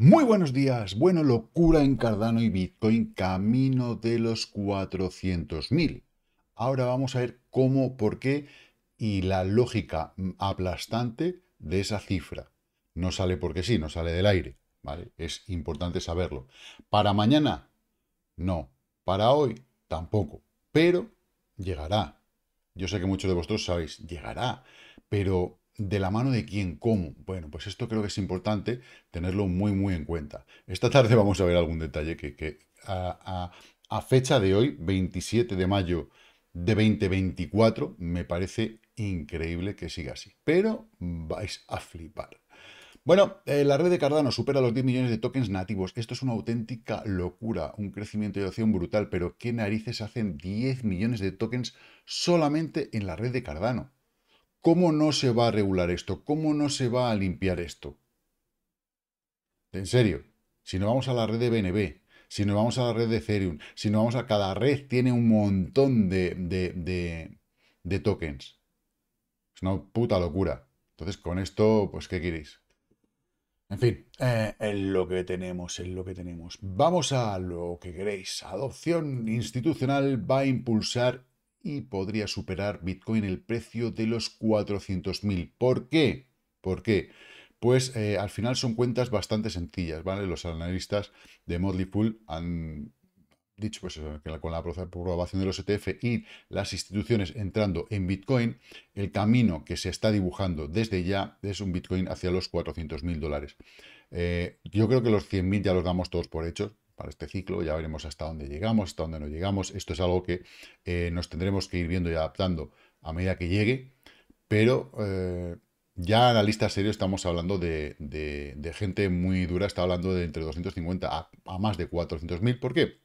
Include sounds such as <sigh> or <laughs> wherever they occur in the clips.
Muy buenos días. Bueno, locura en Cardano y Bitcoin camino de los 400.000. Ahora vamos a ver cómo, por qué y la lógica aplastante de esa cifra. No sale porque sí, no sale del aire. ¿vale? Es importante saberlo. ¿Para mañana? No. ¿Para hoy? Tampoco. Pero llegará. Yo sé que muchos de vosotros sabéis, llegará. Pero ¿De la mano de quién? ¿Cómo? Bueno, pues esto creo que es importante tenerlo muy, muy en cuenta. Esta <laughs> tarde vamos a ver algún detalle que, a, fecha de hoy, 27 de mayo de 2024, me parece increíble que siga así. Pero vais a flipar. Bueno, eh, la red de Cardano supera los 10 millones de tokens nativos. Esto es una auténtica locura, un crecimiento de acción brutal, pero ¿qué narices hacen 10 millones de tokens solamente en la red de Cardano? ¿Cómo no se va a regular esto? ¿Cómo no se va a limpiar esto? En serio, si no vamos a la red de BNB, si no vamos a la red de Ethereum, si no vamos a cada red, tiene un montón de, tokens. Es una puta locura. Entonces, con esto, pues, ¿qué queréis? En fin, eh, es lo que tenemos, es lo que tenemos. Vamos a lo que queréis. Adopción institucional va a impulsar y podría superar Bitcoin el precio de los 400.000. ¿Por qué? ¿Por qué? Pues eh, al final son cuentas bastante sencillas, ¿vale? Los analistas de Motley han dicho pues que con la aprobación de los ETF y las instituciones entrando en Bitcoin, el camino que se está dibujando desde ya es un Bitcoin hacia los 400.000 dólares. Eh, yo creo que los 100.000 ya los damos todos por hechos, para este ciclo, ya veremos hasta dónde llegamos, hasta dónde no llegamos. Esto es algo que eh, nos tendremos que ir viendo y adaptando a medida que llegue, pero eh, ya en la lista serio estamos hablando de, gente muy dura, está hablando de entre 250 a, a más de 400.000. ¿Por qué?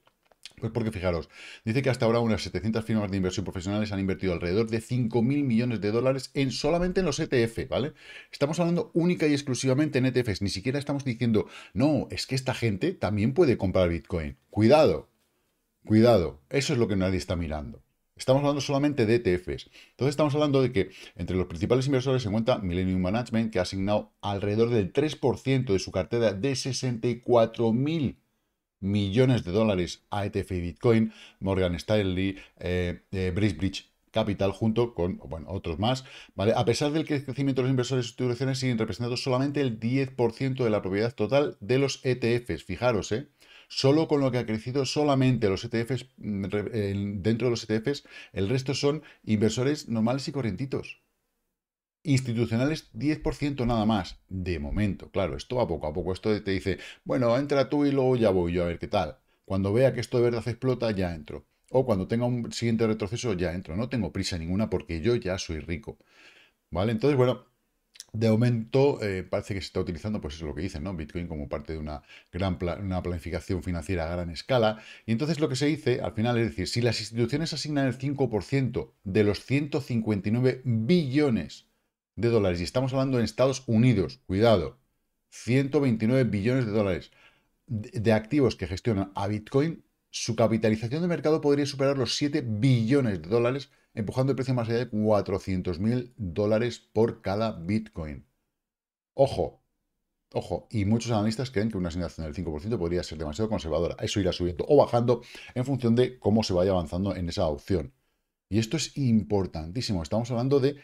Pues porque fijaros, dice que hasta ahora unas 700 firmas de inversión profesionales han invertido alrededor de 5.000 millones de dólares en solamente en los ETF, ¿vale? Estamos hablando única y exclusivamente en ETFs, ni siquiera estamos diciendo, no, es que esta gente también puede comprar Bitcoin. Cuidado, cuidado, eso es lo que nadie está mirando. Estamos hablando solamente de ETFs. Entonces estamos hablando de que entre los principales inversores se encuentra Millennium Management, que ha asignado alrededor del 3% de su cartera de 64.000 millones de dólares a ETF y Bitcoin, Morgan Stanley, eh, eh Capital, junto con bueno, otros más. ¿vale? A pesar del crecimiento de los inversores y instituciones siguen representando solamente el 10% de la propiedad total de los ETFs. Fijaros, ¿eh? solo con lo que ha crecido solamente los ETFs, mm, eh, dentro de los ETFs, el resto son inversores normales y corrientitos. Institucionales 10% nada más, de momento. Claro, esto a poco a poco. Esto te dice, bueno, entra tú y luego ya voy yo a ver qué tal. Cuando vea que esto de verdad explota, ya entro. O cuando tenga un siguiente retroceso, ya entro. No tengo prisa ninguna porque yo ya soy rico. ¿Vale? Entonces, bueno, de momento eh, parece que se está utilizando, pues eso es lo que dicen, ¿no? Bitcoin como parte de una gran una planificación financiera a gran escala. Y entonces lo que se dice al final es decir, si las instituciones asignan el 5% de los 159 billones de dólares. Y estamos hablando en Estados Unidos, cuidado, 129 billones de dólares de, activos que gestionan a Bitcoin. Su capitalización de mercado podría superar los 7 billones de dólares, empujando el precio más allá de 400 mil dólares por cada Bitcoin. Ojo, Ojo, y muchos analistas creen que una asignación del 5% podría ser demasiado conservadora. Eso irá subiendo o bajando en función de cómo se vaya avanzando en esa opción. Y esto es importantísimo. Estamos hablando de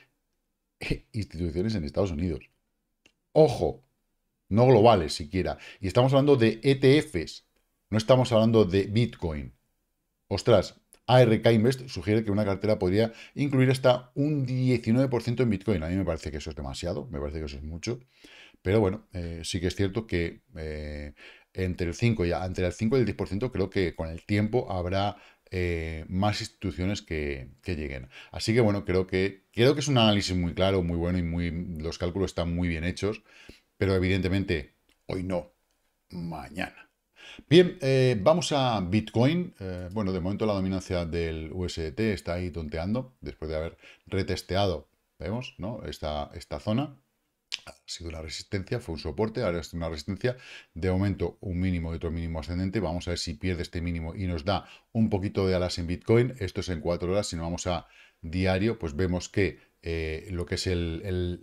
<laughs> instituciones en Estados Unidos. Ojo, no globales siquiera. Y estamos hablando de ETFs, no estamos hablando de Bitcoin. Ostras, ARK Invest sugiere que una cartera podría incluir hasta un 19% en Bitcoin. A mí me parece que eso es demasiado, me parece que eso es mucho. Pero bueno, eh, sí que es cierto que eh, entre el 5 y entre el 5 y el 10% creo que con el tiempo habrá eh, más instituciones que, lleguen. Así que bueno, creo que, que es un análisis muy claro, muy bueno y muy, los cálculos están muy bien hechos, pero evidentemente hoy no, mañana. Bien, eh, vamos a Bitcoin. Eh, bueno, de momento la dominancia del USDT está ahí tonteando, después de haber retesteado, vemos, ¿no? esta zona ha sido la resistencia, fue un soporte, ahora es una resistencia, de momento un mínimo y otro mínimo ascendente, vamos a ver si pierde este mínimo y nos da un poquito de alas en Bitcoin, esto es en 4 horas, si no vamos a diario, pues vemos que eh, lo que es el,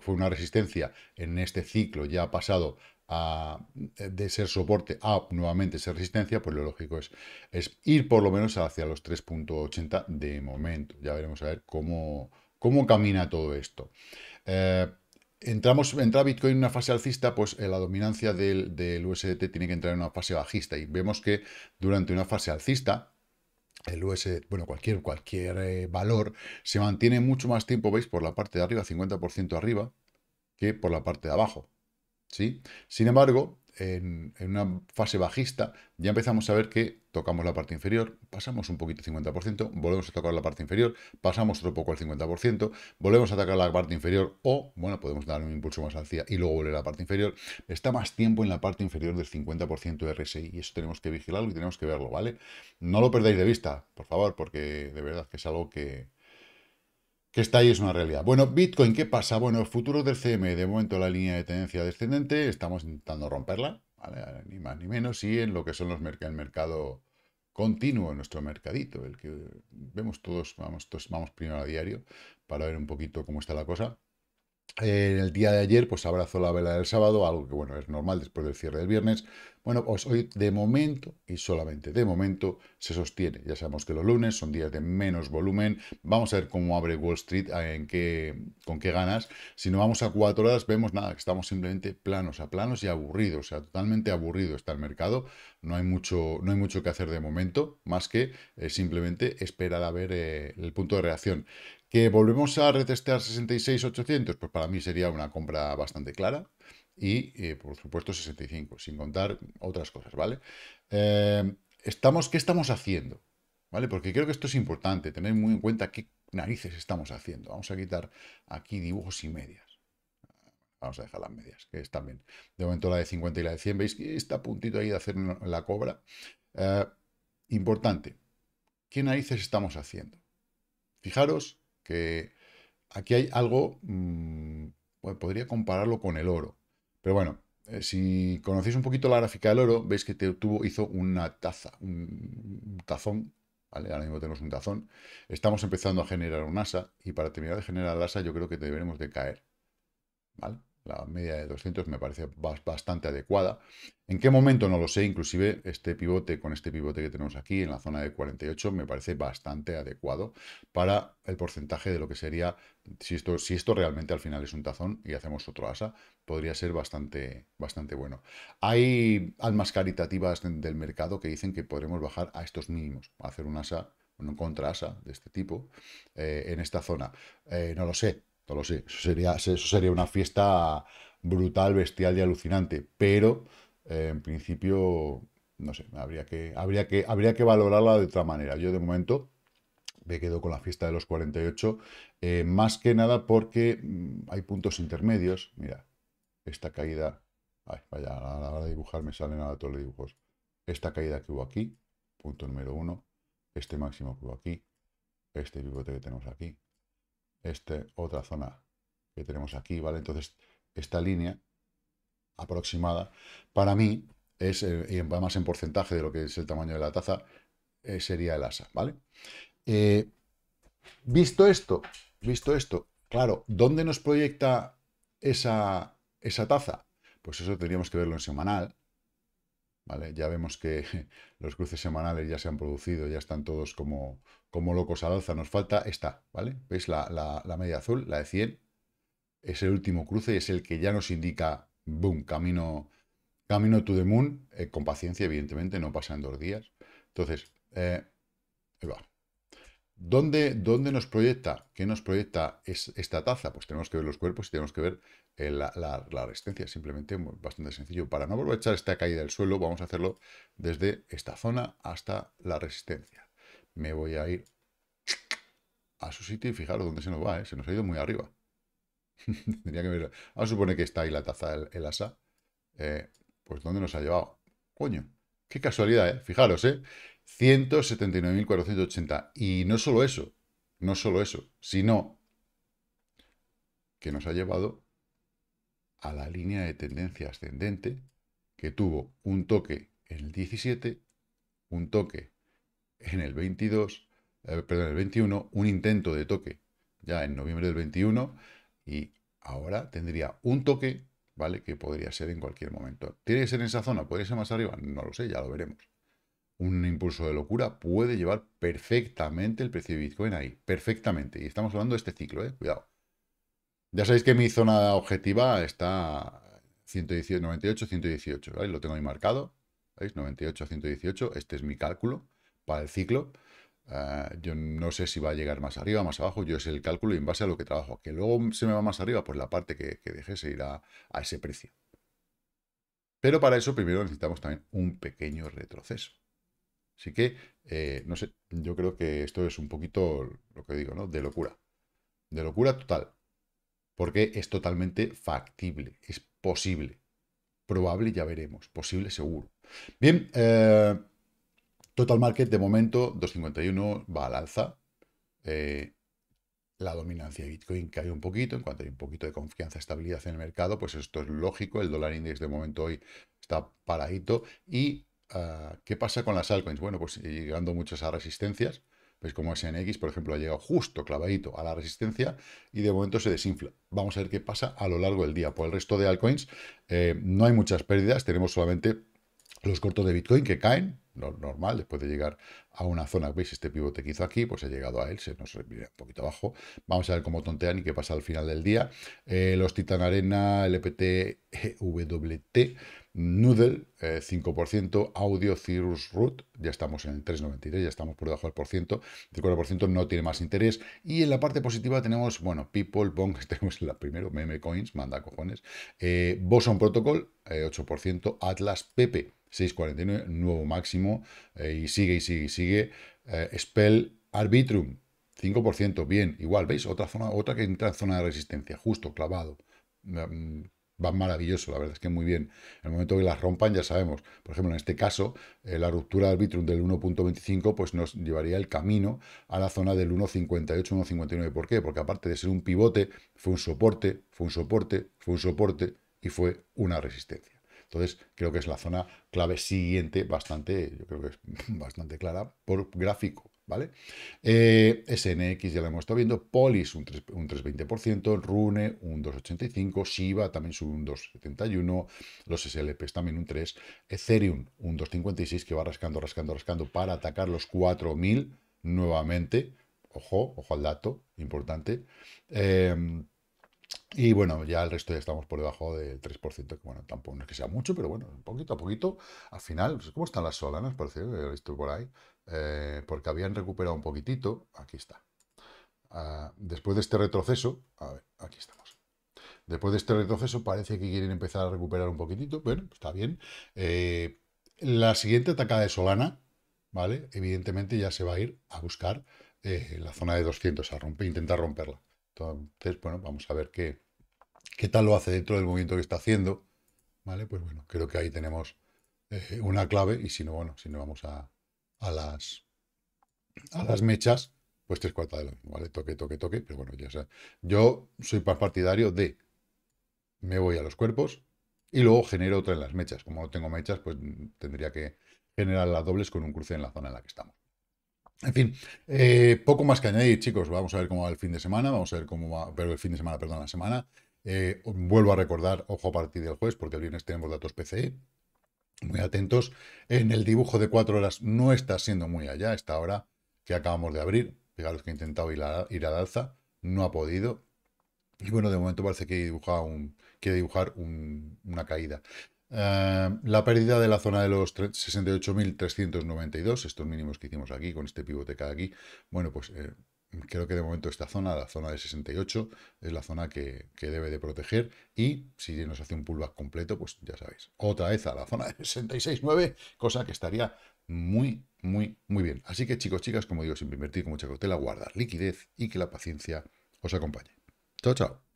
fue una resistencia en este ciclo ya ha pasado eh, de ser soporte a nuevamente ser resistencia, pues lo lógico es, es ir por lo menos hacia los 3.80 de momento. Ya veremos a ver cómo, ¿Cómo camina todo esto? Eh, entramos, entra Bitcoin en una fase alcista, pues eh, la dominancia del, del, USDT tiene que entrar en una fase bajista. Y vemos que durante una fase alcista, el USDT, bueno, cualquier, cualquier eh, valor, se mantiene mucho más tiempo, veis, por la parte de arriba, 50% arriba, que por la parte de abajo. ¿sí? Sin embargo, en, una fase bajista, ya empezamos a ver que tocamos la parte inferior, pasamos un poquito el 50%, volvemos a tocar la parte inferior, pasamos otro poco al 50%, volvemos a atacar la parte inferior o, bueno, podemos dar un impulso más hacia y luego volver a la parte inferior. Está más tiempo en la parte inferior del 50% de RSI y eso tenemos que vigilarlo y tenemos que verlo, ¿vale? No lo perdáis de vista, por favor, porque de verdad que es algo que, que está ahí es una realidad. Bueno, Bitcoin, ¿qué pasa? Bueno, futuro del CM, de momento la línea de tendencia descendente, estamos intentando romperla, ¿vale? ni más ni menos, y en lo que son los mercados, el mercado continuo, nuestro mercadito, el que vemos todos, vamos, todos, vamos primero a diario para ver un poquito cómo está la cosa en el día de ayer, pues abrazó la vela del sábado, algo que bueno, es normal después del cierre del viernes. Bueno, pues hoy de momento, y solamente de momento, se sostiene. Ya sabemos que los lunes son días de menos volumen. Vamos a ver cómo abre Wall Street, en qué, con qué ganas. Si no vamos a cuatro horas, vemos nada, que estamos simplemente planos a planos y aburridos. O sea, totalmente aburrido está el mercado. No hay mucho, no hay mucho que hacer de momento, más que eh, simplemente esperar a ver eh, el punto de reacción. ¿Que volvemos a retestear 66.800? Pues para mí sería una compra bastante clara. Y, eh, por supuesto, 65, sin contar otras cosas, ¿vale? Eh, estamos, ¿Qué estamos haciendo? ¿Vale? Porque creo que esto es importante, tener muy en cuenta qué narices estamos haciendo. Vamos a quitar aquí dibujos y medias. Vamos a dejar las medias, que están bien. De momento la de 50 y la de 100, veis que está a puntito ahí de hacer la cobra. Eh, importante, ¿qué narices estamos haciendo? Fijaros que aquí hay algo, mm, pues, podría compararlo con el oro, pero bueno, eh, si conocéis un poquito la gráfica del oro, veis que te tuvo, hizo una taza, un, tazón, ¿vale? Ahora mismo tenemos un tazón, estamos empezando a generar un asa, y para terminar de generar el asa yo creo que deberemos de caer, ¿vale? la media de 200 me parece bastante adecuada. ¿En qué momento? No lo sé, inclusive este pivote con este pivote que tenemos aquí en la zona de 48 me parece bastante adecuado para el porcentaje de lo que sería, si esto, si esto realmente al final es un tazón y hacemos otro asa, podría ser bastante, bastante bueno. Hay almas caritativas del mercado que dicen que podremos bajar a estos mínimos, hacer un asa, un asa de este tipo eh, en esta zona. Eh, no lo sé, no lo sé. Eso sería, eso sería una fiesta brutal, bestial y alucinante. Pero, eh, en principio, no sé, habría que, habría, que, habría que valorarla de otra manera. Yo, de momento, me quedo con la fiesta de los 48, eh, más que nada porque mm, hay puntos intermedios. Mira, esta caída, vaya, a la hora de dibujar me salen a todos los dibujos. Esta caída que hubo aquí, punto número uno, este máximo que hubo aquí, este bigote que tenemos aquí, esta otra zona que tenemos aquí, ¿vale? Entonces, esta línea aproximada, para mí, es, eh, y además en porcentaje de lo que es el tamaño de la taza, eh, sería el asa, ¿vale? Eh, visto esto, visto esto, claro, ¿dónde nos proyecta esa, esa taza? Pues eso tendríamos que verlo en semanal, ¿vale? Ya vemos que <laughs> los cruces semanales ya se han producido, ya están todos como, como locos al alza. Nos falta esta, ¿vale? ¿Veis la, la, media azul, la de 100? Es el último cruce, es el que ya nos indica, boom, camino, camino to the moon, eh, con paciencia, evidentemente, no pasan dos días. Entonces, eh, va. ¿Dónde, ¿Dónde, nos proyecta? ¿Qué nos proyecta es esta taza? Pues tenemos que ver los cuerpos y tenemos que ver eh, la, resistencia. Simplemente bastante sencillo. Para no aprovechar esta caída del suelo, vamos a hacerlo desde esta zona hasta la resistencia. Me voy a ir a su sitio y fijaros dónde se nos va, ¿eh? se nos ha ido muy arriba. <laughs> Tendría que Vamos a que está ahí la taza, el, asa. Eh, pues dónde nos ha llevado. Coño, qué casualidad, Fijaros, ¿eh? 179.480. Y no solo eso, no solo eso, sino que nos ha llevado a la línea de tendencia ascendente que tuvo un toque en el 17, un toque en el 22, eh, perdón, el 21, un intento de toque ya en noviembre del 21 y ahora tendría un toque, ¿vale? Que podría ser en cualquier momento. ¿Tiene que ser en esa zona? ¿Podría ser más arriba? No lo sé, ya lo veremos. Un impulso de locura puede llevar perfectamente el precio de Bitcoin ahí, perfectamente. Y estamos hablando de este ciclo, ¿eh? Cuidado. Ya sabéis que mi zona objetiva está 98, 118, Lo tengo ahí marcado, ¿veis? 98 118, este es mi cálculo para el ciclo. Eh, yo no sé si va a llegar más arriba, más abajo, yo es el cálculo y en base a lo que trabajo. Que luego se me va más arriba, pues la parte que, dejé, se irá a ese precio. Pero para eso primero necesitamos también un pequeño retroceso. Así que, eh, no sé, yo creo que esto es un poquito lo que digo, ¿no? De locura. De locura total porque es totalmente factible, es posible. Probable ya veremos, posible seguro. Bien, eh, total market de momento 2.51 va al alza. Eh, la dominancia de Bitcoin cae un poquito, en cuanto hay un poquito de confianza, estabilidad en el mercado, pues esto es lógico, el dólar index de momento hoy está paradito. ¿Y ah, qué pasa con las altcoins? Bueno, pues eh, llegando muchas a resistencias, pues como SNX, por ejemplo, ha llegado justo clavadito a la resistencia y de momento se desinfla. Vamos a ver qué pasa a lo largo del día. Por el resto de altcoins eh, no hay muchas pérdidas, tenemos solamente los cortos de Bitcoin que caen, normal, después de llegar a una zona, veis este pivote que hizo aquí, pues ha llegado a él, se nos viene un poquito abajo. Vamos a ver cómo tontean y qué pasa al final del día. Eh, los Titan Arena, LPT, e WT, Noodle, 5%, eh, Audio, Cirrus Root, ya estamos en el 3,93, ya estamos por debajo del por ciento, el 4% no tiene más interés. Y en la parte positiva tenemos, bueno, People, Bong, <laughs> tenemos la primera, Meme Coins, manda cojones, eh, Boson Protocol, 8%, Atlas, Pepe, 6,49, nuevo máximo, eh, y sigue y sigue y sigue. Eh, Spell Arbitrum, 5%, bien, igual, ¿veis? Otra, zona, otra que entra en zona de resistencia, justo, clavado. Mm, mm, va maravilloso, la verdad es que muy bien. En el momento que las rompan, ya sabemos. Por ejemplo, en este caso, eh, la ruptura de Arbitrum del 1.25 pues nos llevaría el camino a la zona del 1.58-1.59. ¿Por qué? Porque aparte de ser un pivote, fue un soporte, fue un soporte, fue un soporte y fue una resistencia. Entonces, creo que es la zona clave siguiente, bastante, yo creo que es <laughs> bastante clara por gráfico. ¿Vale? Eh, SNX ya lo hemos estado viendo, Polis un, 3, un 3,20%, Rune un 2,85%, Shiba también sube un 2,71%, los SLPs también un 3%, Ethereum un 2,56% que va rascando, rascando, rascando para atacar los 4.000 nuevamente, ojo, ojo al dato, importante. Eh, y bueno, ya el resto ya estamos por debajo del 3%, que bueno, tampoco es que sea mucho, pero bueno, poquito a poquito, al final, pues, ¿cómo están las solanas? Por decir, he visto por ahí, eh, porque habían recuperado un poquitito, aquí está. Ah, después de este retroceso, a ver, aquí estamos. Después de este retroceso parece que quieren empezar a recuperar un poquitito, bueno, está bien. Eh, la siguiente atacada de Solana, ¿vale? Evidentemente ya se va a ir a buscar eh, la zona de 200, a romper, intentar romperla. Entonces, bueno, vamos a ver qué, qué tal lo hace dentro del movimiento que está haciendo. ¿Vale? Pues bueno, creo que ahí tenemos eh, una clave y si no, bueno, si no vamos a, las, a las mechas, pues tres cuartas de lo mismo, ¿vale? Toque, toque, toque, pero bueno, ya sea. Yo soy partidario de me voy a los cuerpos y luego genero otra en las mechas. Como no tengo mechas, pues tendría que generar las dobles con un cruce en la zona en la que estamos. En fin, eh, poco más que añadir, chicos. Vamos a ver cómo va el fin de semana. Vamos a ver cómo va. Pero el fin de semana, perdón, la semana. Eh, vuelvo a recordar, ojo a partir del jueves, porque el viernes tenemos datos PCE. Muy atentos. En el dibujo de cuatro horas no está siendo muy allá esta hora que acabamos de abrir. Fijaros que he intentado ir, a, ir al alza, no ha podido. Y bueno, de momento parece que quiere dibujar una caída. Eh, la pérdida de la zona de los 68.392, estos mínimos que hicimos aquí con este pivote cada aquí, bueno, pues eh, creo que de momento esta zona, la zona de 68, es la zona que, debe de proteger y si nos hace un pullback completo, pues ya sabéis, otra vez a la zona de 66.9, cosa que estaría muy, muy, muy bien. Así que chicos, chicas, como digo, siempre invertir con mucha cautela, guardar liquidez y que la paciencia os acompañe. Chao, chao.